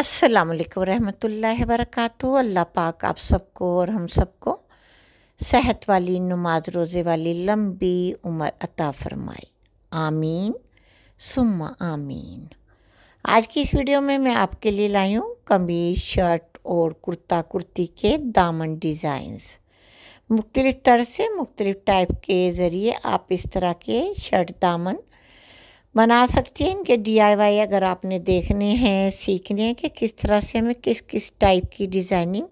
अस्सलाम वालेकुम रहमतुल्लाहि अल्लाह पाक आप सबको और हम सबको सेहत वाली नमाज रोज़े वाली लंबी उम्र अता फरमाए आमीन सुम्मा आमीन आज की इस वीडियो में मैं आपके लिए लाई हूँ कमीज शर्ट और कुर्ता कुर्ती के दामन डिज़ाइंस मुख्तलिफ़ तरह से मुख्तलिफ़ टाइप के ज़रिए आप इस तरह के शर्ट दामन बना सकती हैं इनके डीआईवाई अगर आपने देखने हैं सीखने हैं कि किस तरह से हमें किस किस टाइप की डिज़ाइनिंग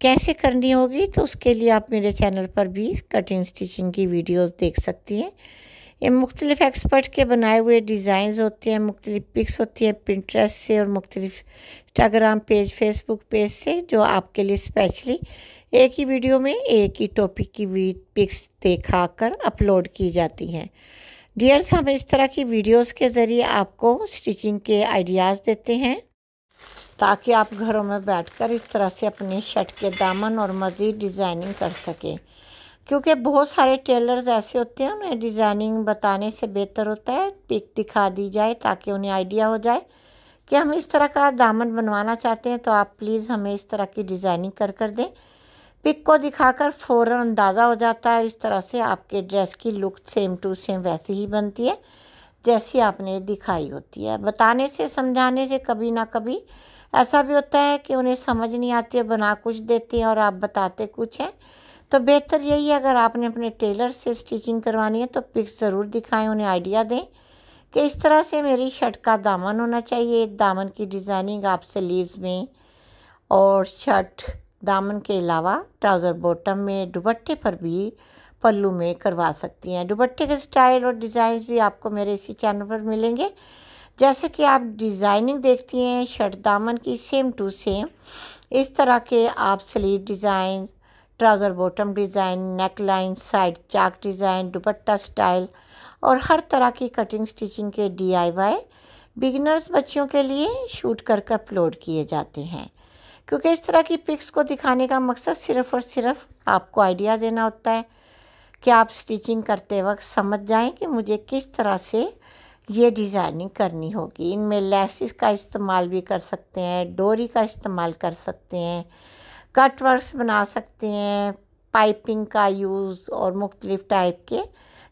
कैसे करनी होगी तो उसके लिए आप मेरे चैनल पर भी कटिंग स्टिचिंग की वीडियोस देख सकती हैं ये मुख्तलिफ एक्सपर्ट के बनाए हुए डिज़ाइंस होते हैं मुख्तलिफ पिक्स होती हैं प्रिंट्रेस से और मुख्तलिफ इंस्टाग्राम पेज फेसबुक पेज से जो आपके लिए स्पेशली एक ही वीडियो में एक ही टॉपिक की पिक्स दिखा कर अपलोड की जाती हैं डियर्स हम इस तरह की वीडियोस के ज़रिए आपको स्टिचिंग के आइडियाज़ देते हैं ताकि आप घरों में बैठकर इस तरह से अपने शर्ट के दामन और मज़ीद डिज़ाइनिंग कर सकें क्योंकि बहुत सारे टेलर्स ऐसे होते हैं उन्हें डिज़ाइनिंग बताने से बेहतर होता है पिक दिखा दी जाए ताकि उन्हें आइडिया हो जाए कि हम इस तरह का दामन बनवाना चाहते हैं तो आप प्लीज़ हमें इस तरह की डिज़ाइनिंग कर कर दें पिक को दिखाकर फ़ौर अंदाज़ा हो जाता है इस तरह से आपके ड्रेस की लुक सेम टू सेम वैसी ही बनती है जैसी आपने दिखाई होती है बताने से समझाने से कभी ना कभी ऐसा भी होता है कि उन्हें समझ नहीं आती है बना कुछ देते हैं और आप बताते कुछ हैं तो बेहतर यही है अगर आपने अपने टेलर से स्टिचिंग करवानी है तो पिक्स ज़रूर दिखाएं उन्हें आइडिया दें कि इस तरह से मेरी शर्ट का दामन होना चाहिए दामन की डिज़ाइनिंग आप लीव्स में और शर्ट दामन के अलावा ट्राउज़र बॉटम में दुबट्टे पर भी पल्लू में करवा सकती हैं दुबट्टे के स्टाइल और डिज़ाइन भी आपको मेरे इसी चैनल पर मिलेंगे जैसे कि आप डिज़ाइनिंग देखती हैं शर्ट दामन की सेम टू सेम इस तरह के आप sleeve design trouser bottom design neck line side चाक डिज़ाइन दुपट्टा स्टाइल और हर तरह की कटिंग स्टिचिंग के वाई बिगिनर्स बच्चियों के लिए शूट करके अपलोड किए जाते हैं क्योंकि इस तरह की पिक्स को दिखाने का मकसद सिर्फ़ और सिर्फ आपको आइडिया देना होता है कि आप स्टिचिंग करते वक्त समझ जाएं कि मुझे किस तरह से ये डिज़ाइनिंग करनी होगी इनमें लेसिस का इस्तेमाल भी कर सकते हैं डोरी का इस्तेमाल कर सकते हैं कट वर्क्स बना सकते हैं पाइपिंग का यूज़ और मुख्तलिफ़ टाइप के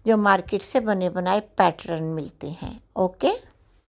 जो मार्केट से बने बनाए पैटर्न मिलते हैं ओके